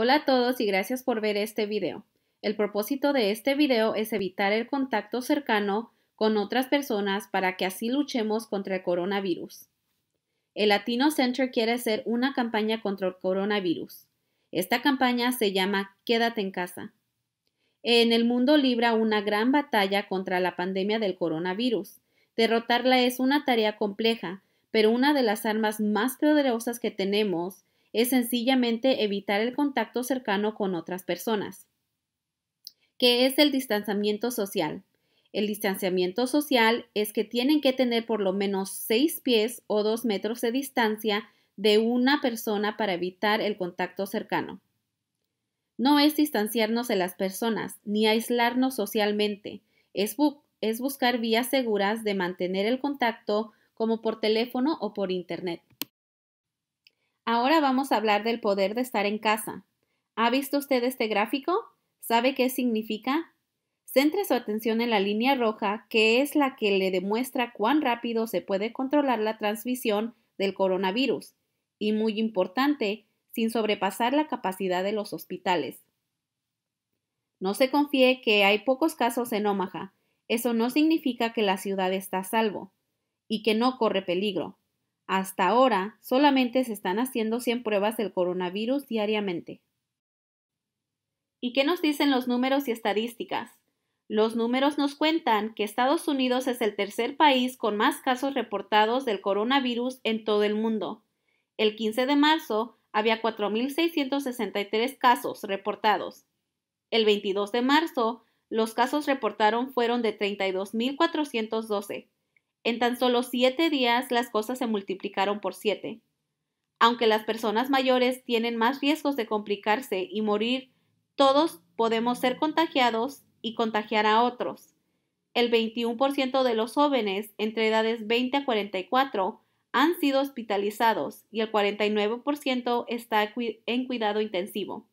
Hola a todos y gracias por ver este video. El propósito de este video es evitar el contacto cercano con otras personas para que así luchemos contra el coronavirus. El Latino Center quiere hacer una campaña contra el coronavirus. Esta campaña se llama Quédate en casa. En el mundo libra una gran batalla contra la pandemia del coronavirus. Derrotarla es una tarea compleja, pero una de las armas más poderosas que tenemos es sencillamente evitar el contacto cercano con otras personas. ¿Qué es el distanciamiento social? El distanciamiento social es que tienen que tener por lo menos 6 pies o 2 metros de distancia de una persona para evitar el contacto cercano. No es distanciarnos de las personas ni aislarnos socialmente, es, es buscar vías seguras de mantener el contacto como por teléfono o por Internet. Ahora vamos a hablar del poder de estar en casa. ¿Ha visto usted este gráfico? ¿Sabe qué significa? Centre su atención en la línea roja, que es la que le demuestra cuán rápido se puede controlar la transmisión del coronavirus y, muy importante, sin sobrepasar la capacidad de los hospitales. No se confíe que hay pocos casos en Omaha. Eso no significa que la ciudad está a salvo y que no corre peligro. Hasta ahora, solamente se están haciendo 100 pruebas del coronavirus diariamente. ¿Y qué nos dicen los números y estadísticas? Los números nos cuentan que Estados Unidos es el tercer país con más casos reportados del coronavirus en todo el mundo. El 15 de marzo había 4.663 casos reportados. El 22 de marzo, los casos reportaron fueron de 32.412 en tan solo siete días las cosas se multiplicaron por siete. Aunque las personas mayores tienen más riesgos de complicarse y morir, todos podemos ser contagiados y contagiar a otros. El 21% de los jóvenes entre edades 20 a 44 han sido hospitalizados y el 49% está en cuidado intensivo.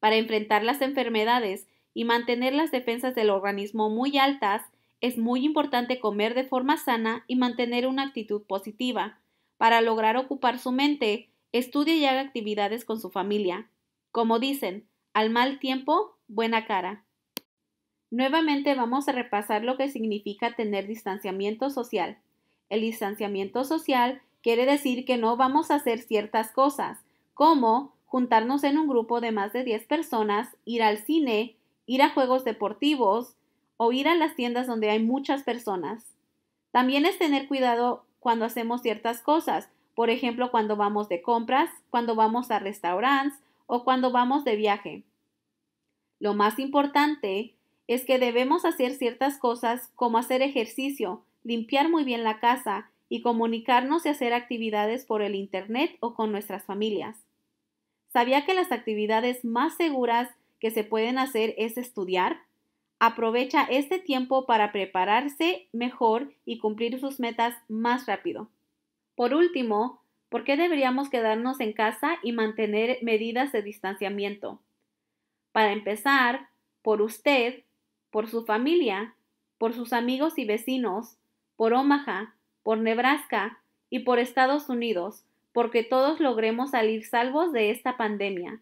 Para enfrentar las enfermedades y mantener las defensas del organismo muy altas, es muy importante comer de forma sana y mantener una actitud positiva. Para lograr ocupar su mente, estudie y haga actividades con su familia. Como dicen, al mal tiempo, buena cara. Nuevamente vamos a repasar lo que significa tener distanciamiento social. El distanciamiento social quiere decir que no vamos a hacer ciertas cosas, como juntarnos en un grupo de más de 10 personas, ir al cine, ir a juegos deportivos, o ir a las tiendas donde hay muchas personas. También es tener cuidado cuando hacemos ciertas cosas, por ejemplo, cuando vamos de compras, cuando vamos a restaurantes o cuando vamos de viaje. Lo más importante es que debemos hacer ciertas cosas como hacer ejercicio, limpiar muy bien la casa y comunicarnos y hacer actividades por el Internet o con nuestras familias. Sabía que las actividades más seguras que se pueden hacer es estudiar, Aprovecha este tiempo para prepararse mejor y cumplir sus metas más rápido. Por último, ¿por qué deberíamos quedarnos en casa y mantener medidas de distanciamiento? Para empezar, por usted, por su familia, por sus amigos y vecinos, por Omaha, por Nebraska y por Estados Unidos, porque todos logremos salir salvos de esta pandemia.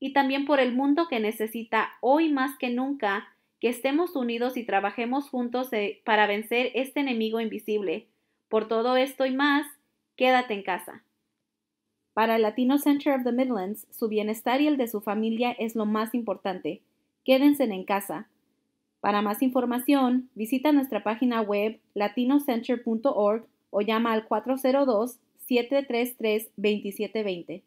Y también por el mundo que necesita hoy más que nunca que estemos unidos y trabajemos juntos eh, para vencer este enemigo invisible. Por todo esto y más, quédate en casa. Para el Latino Center of the Midlands, su bienestar y el de su familia es lo más importante. Quédense en casa. Para más información, visita nuestra página web latinocenter.org o llama al 402-733-2720.